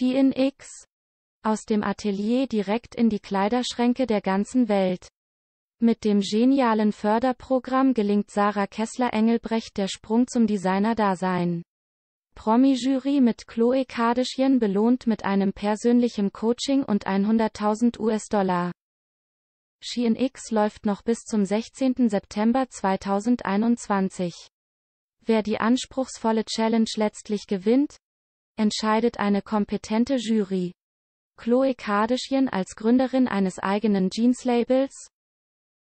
Shein X. Aus dem Atelier direkt in die Kleiderschränke der ganzen Welt. Mit dem genialen Förderprogramm gelingt Sarah Kessler-Engelbrecht der Sprung zum Designer-Dasein. Promi-Jury mit Chloe Kardashian belohnt mit einem persönlichen Coaching und 100.000 US-Dollar. Shein X läuft noch bis zum 16. September 2021. Wer die anspruchsvolle Challenge letztlich gewinnt, entscheidet eine kompetente Jury. Chloe Kardashian als Gründerin eines eigenen Jeans-Labels?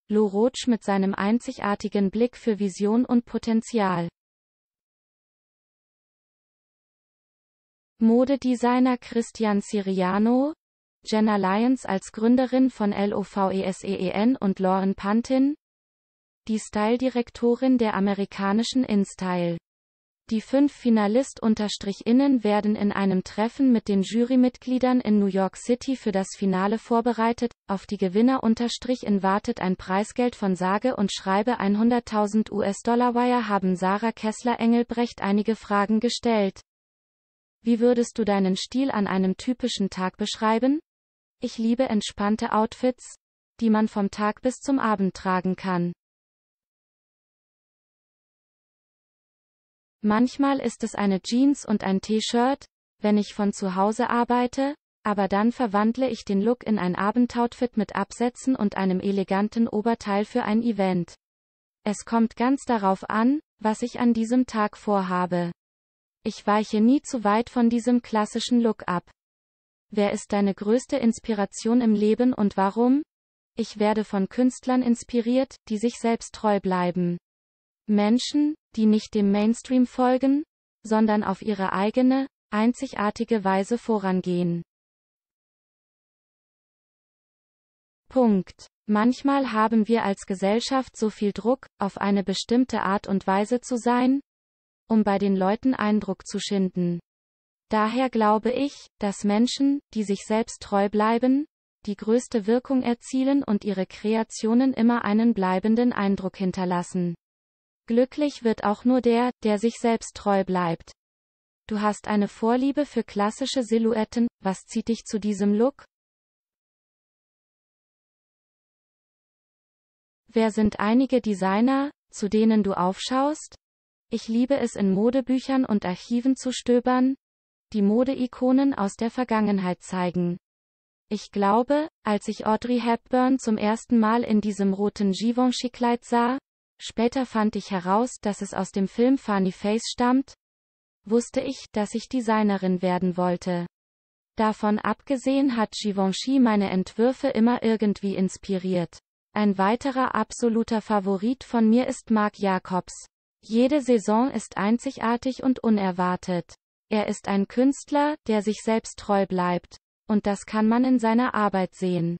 Lou Roach mit seinem einzigartigen Blick für Vision und Potenzial. Modedesigner Christian Siriano, Jenna Lyons als Gründerin von LOVESEEN und Lauren Pantin, die Styledirektorin der amerikanischen InStyle. Die fünf Finalist-Innen werden in einem Treffen mit den Jurymitgliedern in New York City für das Finale vorbereitet, auf die Gewinner-In wartet ein Preisgeld von sage und schreibe 100.000 US-Dollar Wire haben Sarah Kessler-Engelbrecht einige Fragen gestellt. Wie würdest du deinen Stil an einem typischen Tag beschreiben? Ich liebe entspannte Outfits, die man vom Tag bis zum Abend tragen kann. Manchmal ist es eine Jeans und ein T-Shirt, wenn ich von zu Hause arbeite, aber dann verwandle ich den Look in ein Abendoutfit mit Absätzen und einem eleganten Oberteil für ein Event. Es kommt ganz darauf an, was ich an diesem Tag vorhabe. Ich weiche nie zu weit von diesem klassischen Look ab. Wer ist deine größte Inspiration im Leben und warum? Ich werde von Künstlern inspiriert, die sich selbst treu bleiben. Menschen, die nicht dem Mainstream folgen, sondern auf ihre eigene, einzigartige Weise vorangehen. Punkt. Manchmal haben wir als Gesellschaft so viel Druck, auf eine bestimmte Art und Weise zu sein, um bei den Leuten Eindruck zu schinden. Daher glaube ich, dass Menschen, die sich selbst treu bleiben, die größte Wirkung erzielen und ihre Kreationen immer einen bleibenden Eindruck hinterlassen. Glücklich wird auch nur der, der sich selbst treu bleibt. Du hast eine Vorliebe für klassische Silhouetten, was zieht dich zu diesem Look? Wer sind einige Designer, zu denen du aufschaust? Ich liebe es in Modebüchern und Archiven zu stöbern, die Modeikonen aus der Vergangenheit zeigen. Ich glaube, als ich Audrey Hepburn zum ersten Mal in diesem roten Givenchy-Kleid sah, Später fand ich heraus, dass es aus dem Film Funny Face stammt. Wusste ich, dass ich Designerin werden wollte. Davon abgesehen hat Givenchy meine Entwürfe immer irgendwie inspiriert. Ein weiterer absoluter Favorit von mir ist Marc Jacobs. Jede Saison ist einzigartig und unerwartet. Er ist ein Künstler, der sich selbst treu bleibt. Und das kann man in seiner Arbeit sehen.